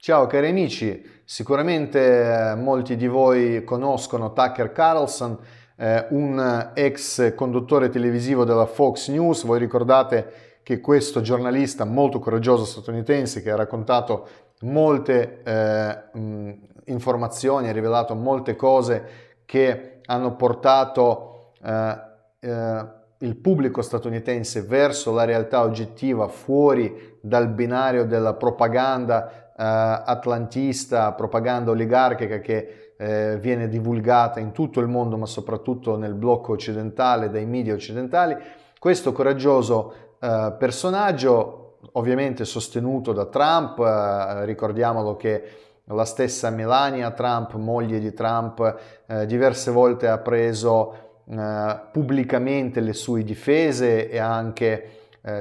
Ciao cari amici, sicuramente eh, molti di voi conoscono Tucker Carlson, eh, un ex conduttore televisivo della Fox News, voi ricordate che questo giornalista molto coraggioso statunitense che ha raccontato molte eh, informazioni, ha rivelato molte cose che hanno portato eh, eh, il pubblico statunitense verso la realtà oggettiva, fuori dal binario della propaganda, eh, atlantista, propaganda oligarchica che eh, viene divulgata in tutto il mondo, ma soprattutto nel blocco occidentale, dai media occidentali. Questo coraggioso eh, personaggio, ovviamente sostenuto da Trump, eh, ricordiamolo che la stessa Melania Trump, moglie di Trump, eh, diverse volte ha preso eh, pubblicamente le sue difese e anche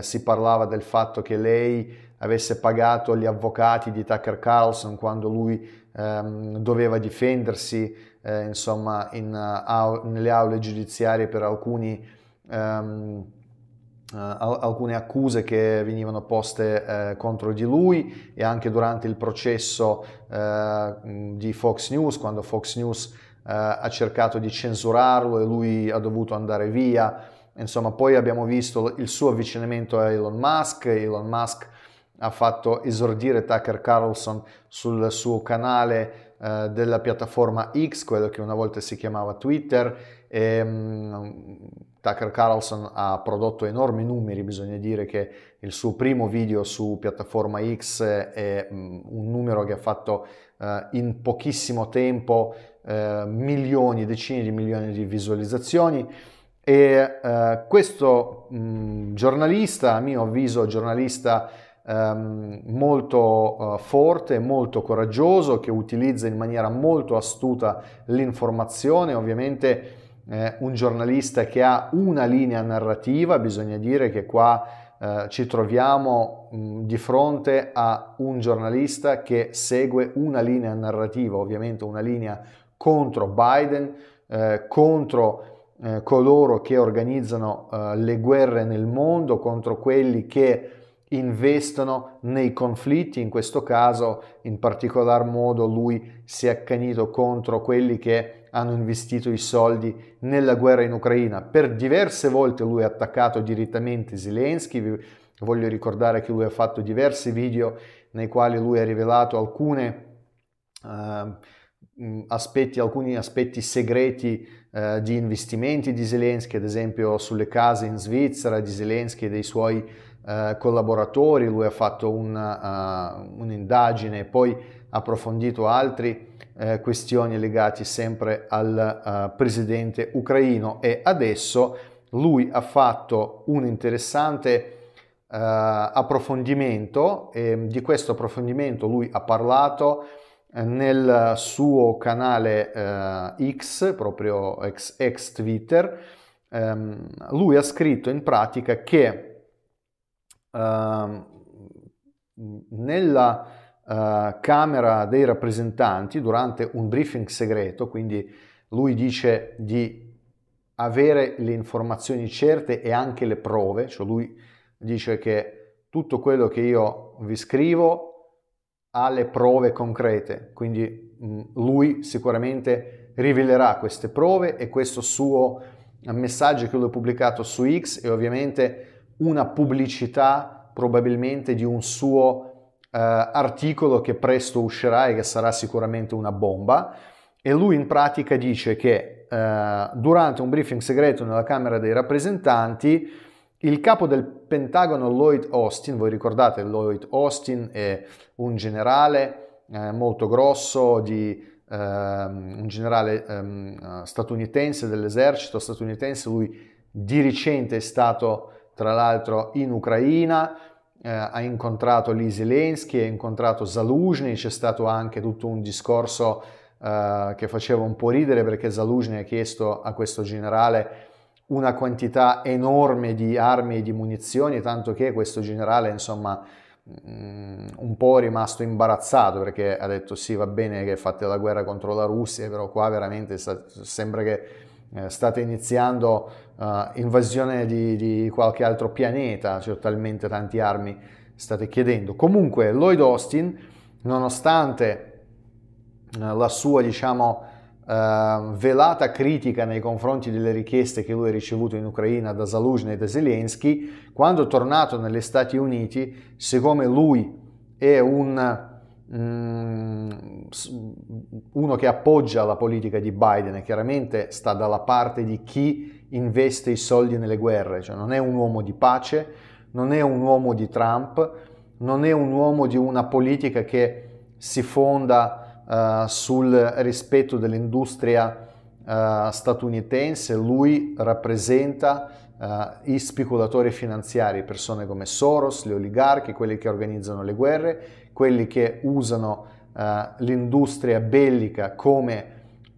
si parlava del fatto che lei avesse pagato gli avvocati di Tucker Carlson quando lui ehm, doveva difendersi eh, insomma, in, eh, au- nelle aule giudiziarie per alcuni, ehm, uh, alcune accuse che venivano poste eh, contro di lui e anche durante il processo eh, di Fox News, quando Fox News eh, ha cercato di censurarlo e lui ha dovuto andare via. Insomma, poi abbiamo visto il suo avvicinamento a Elon Musk, Elon Musk ha fatto esordire Tucker Carlson sul suo canale eh, della piattaforma X, quello che una volta si chiamava Twitter. E, mh, mm, Tucker Carlson ha prodotto enormi numeri, bisogna dire che il suo primo video su piattaforma X è mm, un numero che ha fatto eh, in pochissimo tempo eh, milioni, decine di milioni di visualizzazioni. E eh, questo mh, mm, giornalista, a mio avviso giornalista ehm, molto eh, forte, molto coraggioso, che utilizza in maniera molto astuta l'informazione, ovviamente eh, un giornalista che ha una linea narrativa, bisogna dire che qua eh, ci troviamo mh, mm, di fronte a un giornalista che segue una linea narrativa, ovviamente una linea contro Biden, eh, contro eh, coloro che organizzano eh, le guerre nel mondo, contro quelli che investono nei conflitti, in questo caso in particolar modo lui si è accanito contro quelli che hanno investito i soldi nella guerra in Ucraina. Per diverse volte lui ha attaccato direttamente Zelensky, vi voglio ricordare che lui ha fatto diversi video nei quali lui ha rivelato alcune, uh, aspetti, alcuni aspetti segreti uh, di investimenti di Zelensky, ad esempio sulle case in Svizzera di Zelensky e dei suoi eh, collaboratori, lui ha fatto un, uh, un'indagine e poi approfondito altre eh, questioni legate sempre al uh, presidente ucraino e adesso lui ha fatto un interessante uh, approfondimento e di questo approfondimento lui ha parlato nel suo canale X, proprio ex, ex Twitter, um, lui ha scritto in pratica che Ehm, nella eh, Camera dei rappresentanti durante un briefing segreto, quindi lui dice di avere le informazioni certe e anche le prove, cioè lui dice che tutto quello che io vi scrivo ha le prove concrete, quindi mm, lui sicuramente rivelerà queste prove e questo suo messaggio che lui ha pubblicato su X e ovviamente una pubblicità probabilmente di un suo eh, articolo che presto uscirà e che sarà sicuramente una bomba. E lui in pratica dice che eh, durante un briefing segreto nella Camera dei rappresentanti il capo del Pentagono Lloyd Austin, voi ricordate Lloyd Austin è un generale eh, molto grosso di Um, un generale um, statunitense dell'esercito statunitense, lui di recente è stato tra l'altro in Ucraina, eh, ha incontrato lì Zelensky, ha incontrato Zaluzny, c'è stato anche tutto un discorso eh, che faceva un po' ridere perché Zaluzny ha chiesto a questo generale una quantità enorme di armi e di munizioni, tanto che questo generale, insomma, mm, un po' rimasto imbarazzato perché ha detto sì va bene che fate la guerra contro la Russia però qua veramente sembra che eh, state iniziando eh, invasione di, di, qualche altro pianeta, c'è talmente tante armi state chiedendo. Comunque Lloyd Austin, nonostante eh, la sua diciamo eh, velata critica nei confronti delle richieste che lui ha ricevuto in Ucraina da Zaluzhny e da Zelensky, quando è tornato negli Stati Uniti, siccome lui è un Mm, uno che appoggia la politica di Biden e chiaramente sta dalla parte di chi investe i soldi nelle guerre, cioè non è un uomo di pace, non è un uomo di Trump, non è un uomo di una politica che si fonda uh, sul rispetto dell'industria uh, statunitense, lui rappresenta uh, i speculatori finanziari, persone come Soros, gli oligarchi, quelli che organizzano le guerre, quelli che usano uh, l'industria bellica come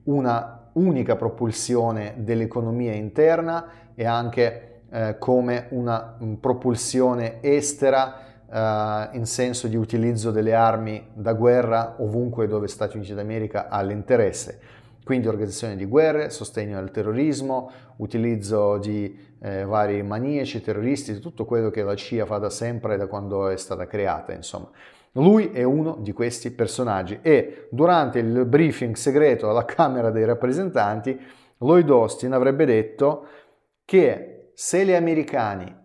una unica propulsione dell'economia interna e anche uh, come una mm, propulsione estera Uh, in senso di utilizzo delle armi da guerra ovunque dove Stati Uniti d'America ha l'interesse. Quindi organizzazione di guerre, sostegno al terrorismo, utilizzo di eh, vari maniaci, terroristi, tutto quello che la CIA fa da sempre da quando è stata creata, insomma. Lui è uno di questi personaggi e durante il briefing segreto alla Camera dei rappresentanti Lloyd Austin avrebbe detto che se gli americani,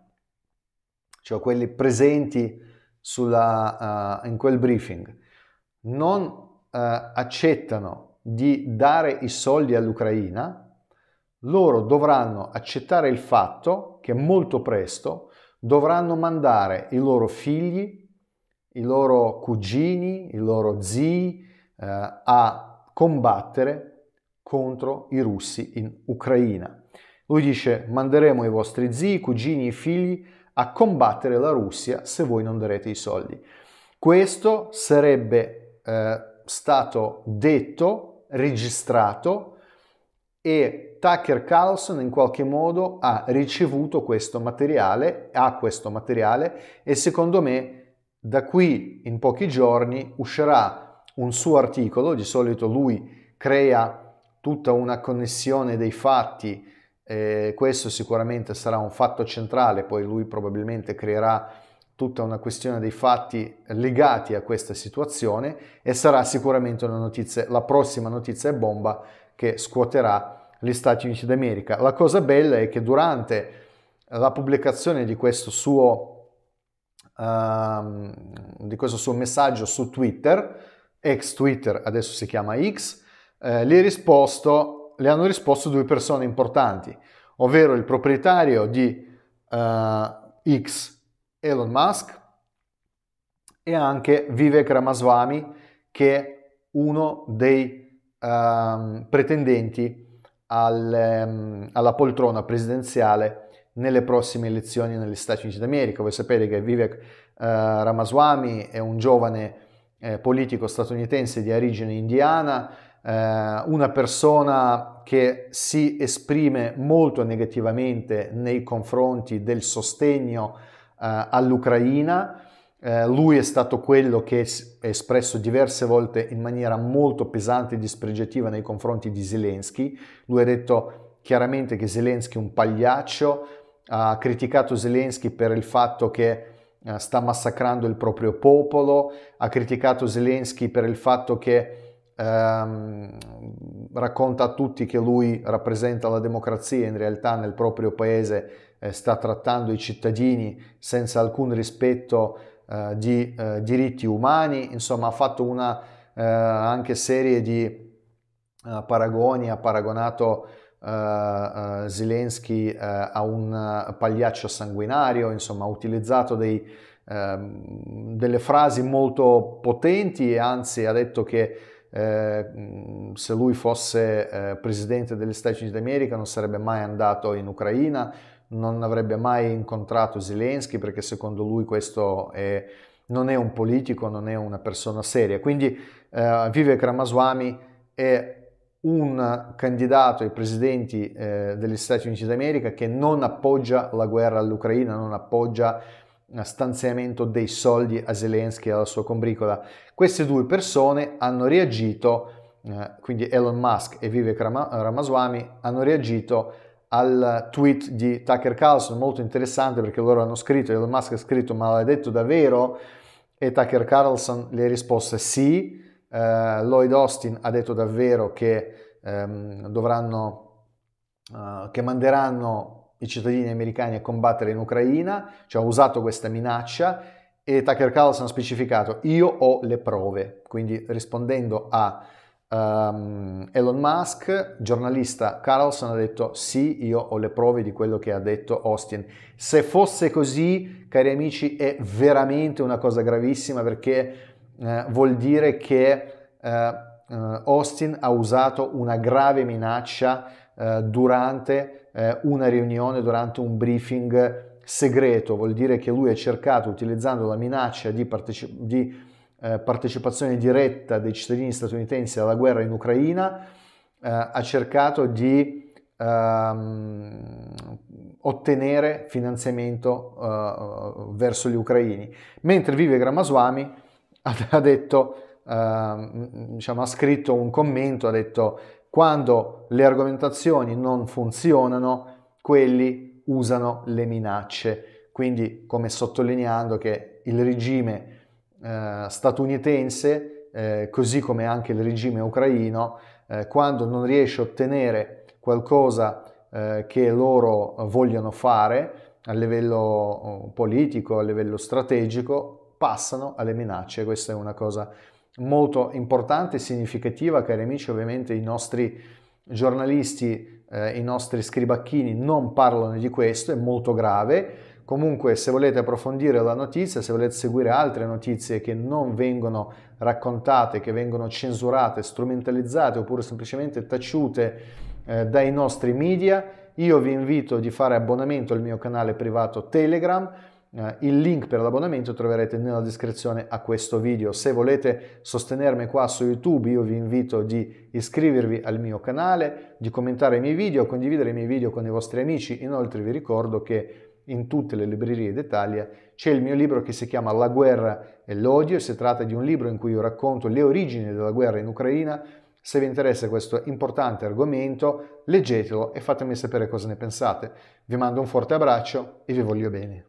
cioè quelli presenti sulla, uh, in quel briefing, non uh, accettano di dare i soldi all'Ucraina, loro dovranno accettare il fatto che molto presto dovranno mandare i loro figli i loro cugini, i loro zii eh, a combattere contro i russi in Ucraina. Lui dice manderemo i vostri zii, cugini e figli a combattere la Russia se voi non darete i soldi. Questo sarebbe eh, stato detto, registrato e Tucker Carlson in qualche modo ha ricevuto questo materiale, ha questo materiale e secondo me da qui in pochi giorni uscirà un suo articolo, di solito lui crea tutta una connessione dei fatti, eh, questo sicuramente sarà un fatto centrale, poi lui probabilmente creerà tutta una questione dei fatti legati a questa situazione e sarà sicuramente notizia, la prossima notizia e bomba che scuoterà gli Stati Uniti d'America. La cosa bella è che durante la pubblicazione di questo suo articolo, uh, di questo suo messaggio su Twitter, ex Twitter, adesso si chiama X, eh, le, risposto, le hanno risposto due persone importanti, ovvero il proprietario di uh, X, Elon Musk, e anche Vivek Ramaswamy, che è uno dei um, pretendenti al, um, alla poltrona presidenziale nelle prossime elezioni negli Stati Uniti d'America. Voi sapete che Vivek eh, Ramaswamy è un giovane eh, politico statunitense di origine indiana, eh, una persona che si esprime molto negativamente nei confronti del sostegno all'Ucraina. lui è stato quello che è espresso diverse volte in maniera molto pesante e dispregiativa nei confronti di Zelensky. Lui ha detto chiaramente che Zelensky è un pagliaccio, ha criticato Zelensky per il fatto che eh, sta massacrando il proprio popolo, ha criticato Zelensky per il fatto che ehm, racconta a tutti che lui rappresenta la democrazia, in realtà nel proprio paese eh, sta trattando i cittadini senza alcun rispetto eh, di eh, diritti umani, insomma ha fatto una eh, anche serie di eh, paragoni, ha paragonato uh, Zelensky eh, a un pagliaccio sanguinario, insomma ha utilizzato dei, ehm, delle frasi molto potenti e anzi ha detto che eh, se lui fosse eh, presidente degli Stati Uniti d'America non sarebbe mai andato in Ucraina, non avrebbe mai incontrato Zelensky perché secondo lui questo è, non è un politico, non è una persona seria. Quindi eh, Vivek Ramaswamy è un candidato ai presidenti eh, degli Stati Uniti d'America che non appoggia la guerra all'Ucraina, non appoggia eh, stanziamento dei soldi a Zelensky e alla sua combricola. Queste due persone hanno reagito, eh, quindi Elon Musk e Vivek Ramaswamy hanno reagito al tweet di Tucker Carlson, molto interessante perché loro hanno scritto, Elon Musk ha scritto ma l'ha detto davvero? E Tucker Carlson le ha risposto sì, eh, Lloyd Austin ha detto davvero che ehm, dovranno, eh, che manderanno i cittadini americani a combattere in Ucraina, cioè ha usato questa minaccia e Tucker Carlson ha specificato io ho le prove, quindi rispondendo a Um, Elon Musk, giornalista Carlson, ha detto sì, io ho le prove di quello che ha detto Austin. Se fosse così, cari amici, è veramente una cosa gravissima perché eh, vuol dire che eh, eh, Austin ha usato una grave minaccia eh, durante eh, una riunione, durante un briefing segreto, vuol dire che lui ha cercato, utilizzando la minaccia di, parteci- di eh, partecipazione diretta dei cittadini statunitensi alla guerra in Ucraina, ha cercato di ehm, ottenere finanziamento eh, verso gli ucraini, mentre Vivek Ramaswamy ha detto, eh, diciamo, ha scritto un commento, ha detto quando le argomentazioni non funzionano, quelli usano le minacce. Quindi come sottolineando che il regime eh, statunitense, eh, così come anche il regime ucraino, eh, quando non riesce a ottenere qualcosa eh, che loro vogliono fare a livello eh, politico, a livello strategico, passano alle minacce. Questa è una cosa molto importante e significativa, cari amici, ovviamente i nostri giornalisti, eh, i nostri scribacchini non parlano di questo, è molto grave. Comunque, se volete approfondire la notizia, se volete seguire altre notizie che non vengono raccontate, che vengono censurate, strumentalizzate oppure semplicemente taciute eh, dai nostri media, io vi invito a fare abbonamento al mio canale privato Telegram eh, il link per l'abbonamento troverete nella descrizione a questo video. Se volete sostenermi qua su YouTube io vi invito di iscrivervi al mio canale, di commentare i miei video, condividere i miei video con i vostri amici. Inoltre vi ricordo che in tutte le librerie d'Italia c'è il mio libro che si chiama La guerra e l'odio. Si tratta di un libro in cui io racconto le origini della guerra in Ucraina. Se vi interessa questo importante argomento, leggetelo e fatemi sapere cosa ne pensate. Vi mando un forte abbraccio e vi voglio bene.